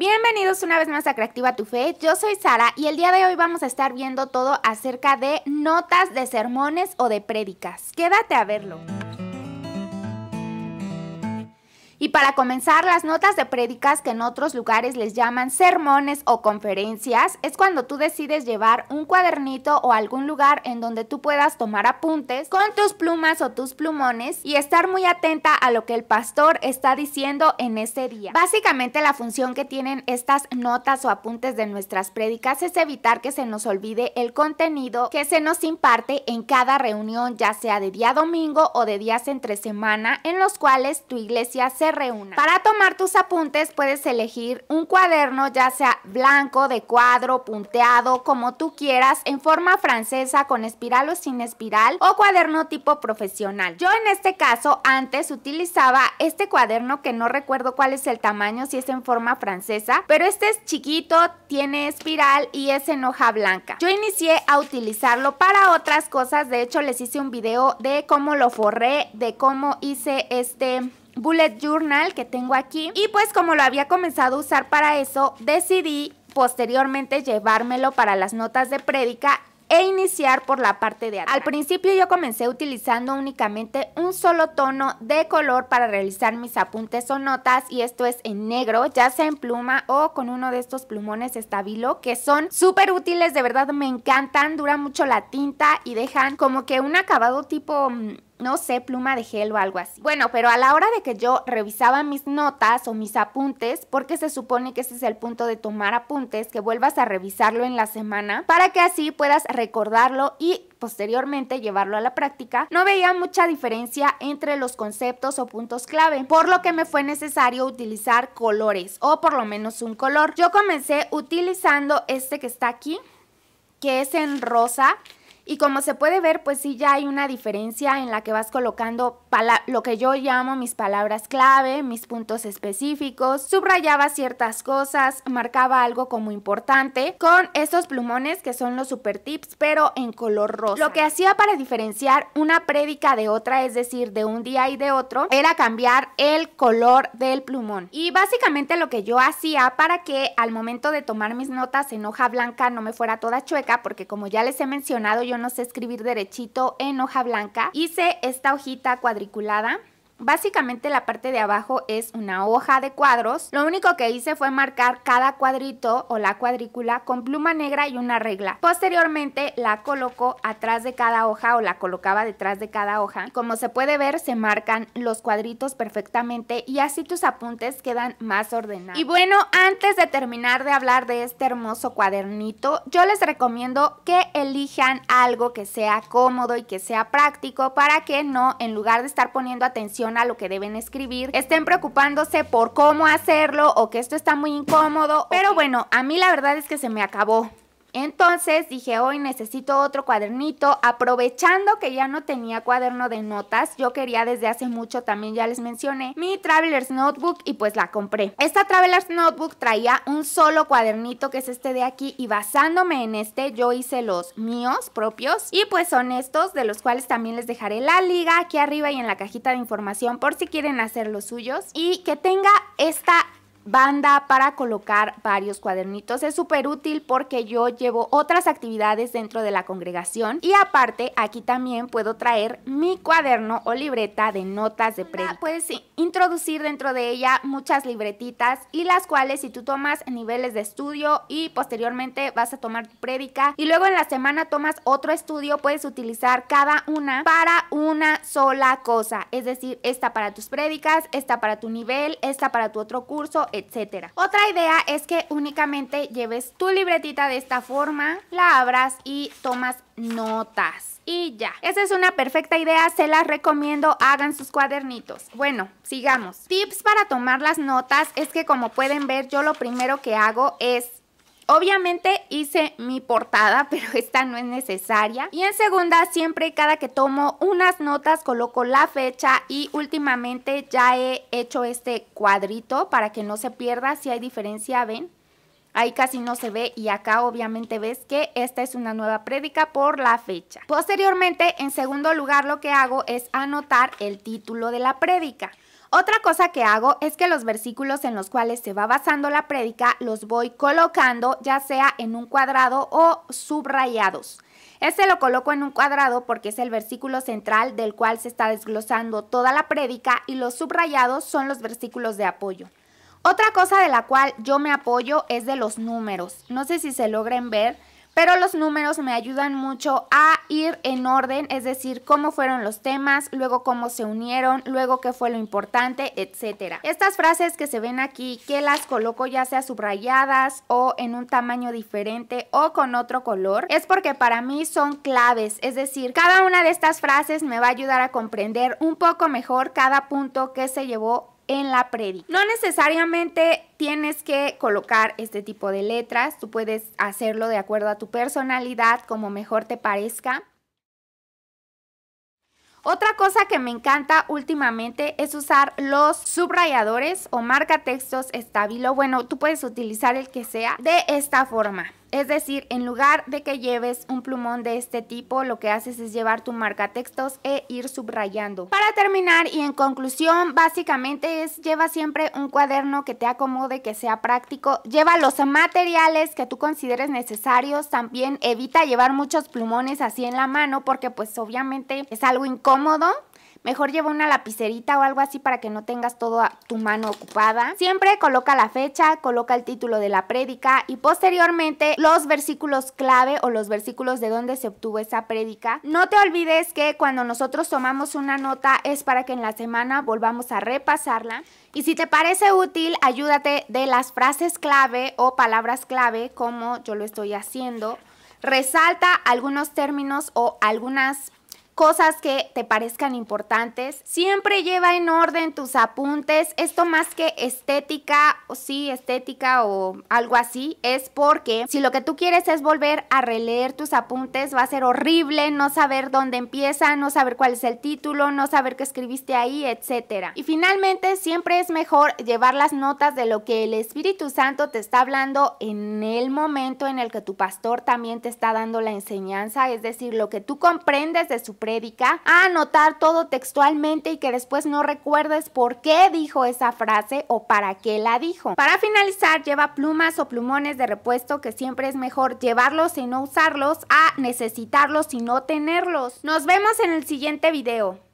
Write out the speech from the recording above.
Bienvenidos una vez más a Creativa tu Fe, yo soy Sara y el día de hoy vamos a estar viendo todo acerca de notas de sermones o de prédicas. Quédate a verlo. Y para comenzar, las notas de prédicas que en otros lugares les llaman sermones o conferencias, es cuando tú decides llevar un cuadernito o algún lugar en donde tú puedas tomar apuntes con tus plumas o tus plumones y estar muy atenta a lo que el pastor está diciendo en ese día. Básicamente la función que tienen estas notas o apuntes de nuestras prédicas es evitar que se nos olvide el contenido que se nos imparte en cada reunión, ya sea de día domingo o de días entre semana, en los cuales tu iglesia se reúna Para tomar tus apuntes puedes elegir un cuaderno ya sea blanco, de cuadro, punteado, como tú quieras, en forma francesa, con espiral o sin espiral, o cuaderno tipo profesional. Yo en este caso antes utilizaba este cuaderno que no recuerdo cuál es el tamaño, si es en forma francesa, pero este es chiquito, tiene espiral y es en hoja blanca. Yo inicié a utilizarlo para otras cosas, de hecho les hice un video de cómo lo forré, de cómo hice este bullet journal que tengo aquí. Y pues como lo había comenzado a usar para eso, decidí posteriormente llevármelo para las notas de prédica e iniciar por la parte de atrás. Al principio yo comencé utilizando únicamente un solo tono de color para realizar mis apuntes o notas y esto es en negro, ya sea en pluma o con uno de estos plumones estabilo que son súper útiles, de verdad me encantan, dura mucho la tinta y dejan como que un acabado tipo mm, no sé, pluma de gel o algo así. Bueno, pero a la hora de que yo revisaba mis notas o mis apuntes, porque se supone que ese es el punto de tomar apuntes, que vuelvas a revisarlo en la semana, para que así puedas recordarlo y posteriormente llevarlo a la práctica, no veía mucha diferencia entre los conceptos o puntos clave, por lo que me fue necesario utilizar colores o por lo menos un color. Yo comencé utilizando este que está aquí, que es en rosa, y como se puede ver, pues sí ya hay una diferencia en la que vas colocando lo que yo llamo mis palabras clave, mis puntos específicos, subrayaba ciertas cosas, marcaba algo como importante con estos plumones que son los super tips, pero en color rosa. Lo que hacía para diferenciar una prédica de otra, es decir, de un día y de otro, era cambiar el color del plumón. Y básicamente lo que yo hacía para que al momento de tomar mis notas en hoja blanca no me fuera toda chueca, porque como ya les he mencionado, yo no escribir derechito en hoja blanca. Hice esta hojita cuadriculada Básicamente la parte de abajo es una hoja de cuadros. Lo único que hice fue marcar cada cuadrito o la cuadrícula con pluma negra y una regla. Posteriormente la coloco atrás de cada hoja o la colocaba detrás de cada hoja. Como se puede ver se marcan los cuadritos perfectamente y así tus apuntes quedan más ordenados. Y bueno, antes de terminar de hablar de este hermoso cuadernito, yo les recomiendo que elijan algo que sea cómodo y que sea práctico para que no, en lugar de estar poniendo atención a lo que deben escribir, estén preocupándose por cómo hacerlo o que esto está muy incómodo. Pero bueno, a mí la verdad es que se me acabó. Entonces dije, hoy necesito otro cuadernito, aprovechando que ya no tenía cuaderno de notas, yo quería desde hace mucho, también ya les mencioné, mi Traveler's Notebook y pues la compré. Esta Traveler's Notebook traía un solo cuadernito que es este de aquí y basándome en este yo hice los míos propios y pues son estos de los cuales también les dejaré la liga aquí arriba y en la cajita de información por si quieren hacer los suyos y que tenga esta banda para colocar varios cuadernitos. Es súper útil porque yo llevo otras actividades dentro de la congregación y aparte aquí también puedo traer mi cuaderno o libreta de notas de Ah, Puedes introducir dentro de ella muchas libretitas y las cuales si tú tomas niveles de estudio y posteriormente vas a tomar tu prédica y luego en la semana tomas otro estudio, puedes utilizar cada una para una sola cosa. Es decir, esta para tus prédicas, esta para tu nivel, esta para tu otro curso, etcétera. Otra idea es que únicamente lleves tu libretita de esta forma, la abras y tomas notas. Y ya, esa es una perfecta idea, se las recomiendo, hagan sus cuadernitos. Bueno, sigamos. Tips para tomar las notas es que como pueden ver yo lo primero que hago es Obviamente hice mi portada, pero esta no es necesaria. Y en segunda, siempre cada que tomo unas notas coloco la fecha y últimamente ya he hecho este cuadrito para que no se pierda. Si hay diferencia, ven, Ahí casi no se ve y acá obviamente ves que esta es una nueva prédica por la fecha. Posteriormente, en segundo lugar, lo que hago es anotar el título de la prédica. Otra cosa que hago es que los versículos en los cuales se va basando la prédica los voy colocando ya sea en un cuadrado o subrayados. Este lo coloco en un cuadrado porque es el versículo central del cual se está desglosando toda la prédica y los subrayados son los versículos de apoyo. Otra cosa de la cual yo me apoyo es de los números. No sé si se logren ver, pero los números me ayudan mucho a ir en orden, es decir, cómo fueron los temas, luego cómo se unieron, luego qué fue lo importante, etc. Estas frases que se ven aquí, que las coloco ya sea subrayadas o en un tamaño diferente o con otro color, es porque para mí son claves, es decir, cada una de estas frases me va a ayudar a comprender un poco mejor cada punto que se llevó en la predi No necesariamente tienes que colocar este tipo de letras, tú puedes hacerlo de acuerdo a tu personalidad, como mejor te parezca. Otra cosa que me encanta últimamente es usar los subrayadores o marca textos estabilo. Bueno, tú puedes utilizar el que sea de esta forma. Es decir, en lugar de que lleves un plumón de este tipo, lo que haces es llevar tu marca textos e ir subrayando. Para terminar y en conclusión, básicamente es lleva siempre un cuaderno que te acomode, que sea práctico. Lleva los materiales que tú consideres necesarios. También evita llevar muchos plumones así en la mano porque pues obviamente es algo incómodo Mejor lleva una lapicerita o algo así para que no tengas toda tu mano ocupada. Siempre coloca la fecha, coloca el título de la prédica y posteriormente los versículos clave o los versículos de donde se obtuvo esa prédica. No te olvides que cuando nosotros tomamos una nota es para que en la semana volvamos a repasarla. Y si te parece útil, ayúdate de las frases clave o palabras clave como yo lo estoy haciendo. Resalta algunos términos o algunas cosas que te parezcan importantes. Siempre lleva en orden tus apuntes. Esto más que estética, o sí, estética o algo así, es porque si lo que tú quieres es volver a releer tus apuntes, va a ser horrible no saber dónde empieza, no saber cuál es el título, no saber qué escribiste ahí, etcétera, Y finalmente, siempre es mejor llevar las notas de lo que el Espíritu Santo te está hablando en el momento en el que tu pastor también te está dando la enseñanza, es decir, lo que tú comprendes de su prédica, a anotar todo textualmente y que después no recuerdes por qué dijo esa frase o para qué la dijo. Para finalizar, lleva plumas o plumones de repuesto que siempre es mejor llevarlos y no usarlos a necesitarlos y no tenerlos. Nos vemos en el siguiente video.